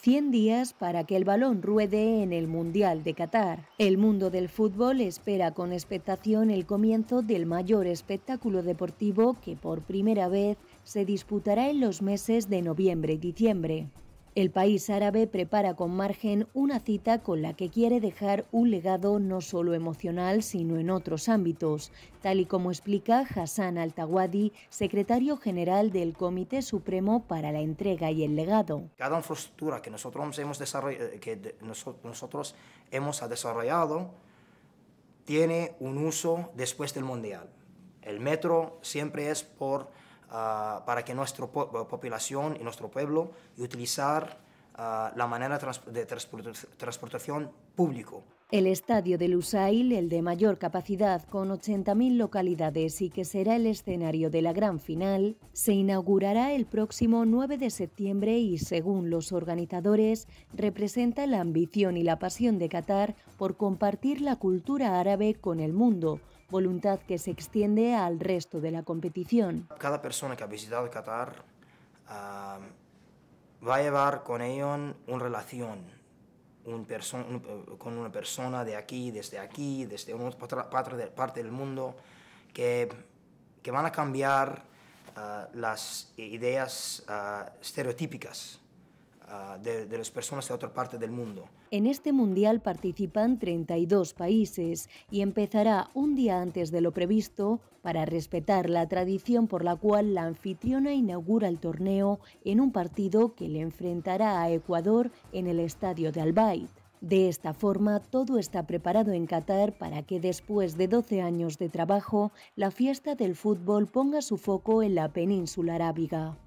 100 días para que el balón ruede en el Mundial de Qatar. El mundo del fútbol espera con expectación el comienzo del mayor espectáculo deportivo que por primera vez se disputará en los meses de noviembre y diciembre. El país árabe prepara con margen una cita con la que quiere dejar un legado no solo emocional, sino en otros ámbitos, tal y como explica Hassan Al-Tawadi, secretario general del Comité Supremo para la Entrega y el Legado. Cada infraestructura que nosotros hemos desarrollado, eh, que nosotros hemos desarrollado tiene un uso después del Mundial. El metro siempre es por Ah, para que nuestra población y nuestro pueblo y utilizar ah, la manera de transportación público. El estadio de Lusail, el de mayor capacidad con 80.000 localidades y que será el escenario de la gran final, se inaugurará el próximo 9 de septiembre y, según los organizadores, representa la ambición y la pasión de Qatar por compartir la cultura árabe con el mundo voluntad que se extiende al resto de la competición. Cada persona que ha visitado Qatar ah, va a llevar con ellos una relación eh, con una persona de aquí, desde aquí, desde otra parte del mundo, que, van a cambiar ah, las ideas ah, estereotípicas Ah, de, las personas de otra parte del mundo. En este mundial participan 32 países y empezará un día antes de lo previsto para respetar la tradición por la cual la anfitriona inaugura el torneo en un partido que le enfrentará a Ecuador en el estadio de Albaid. De esta forma, todo está preparado en Qatar para que después de 12 años de trabajo, la fiesta del fútbol ponga su foco en la península arábiga.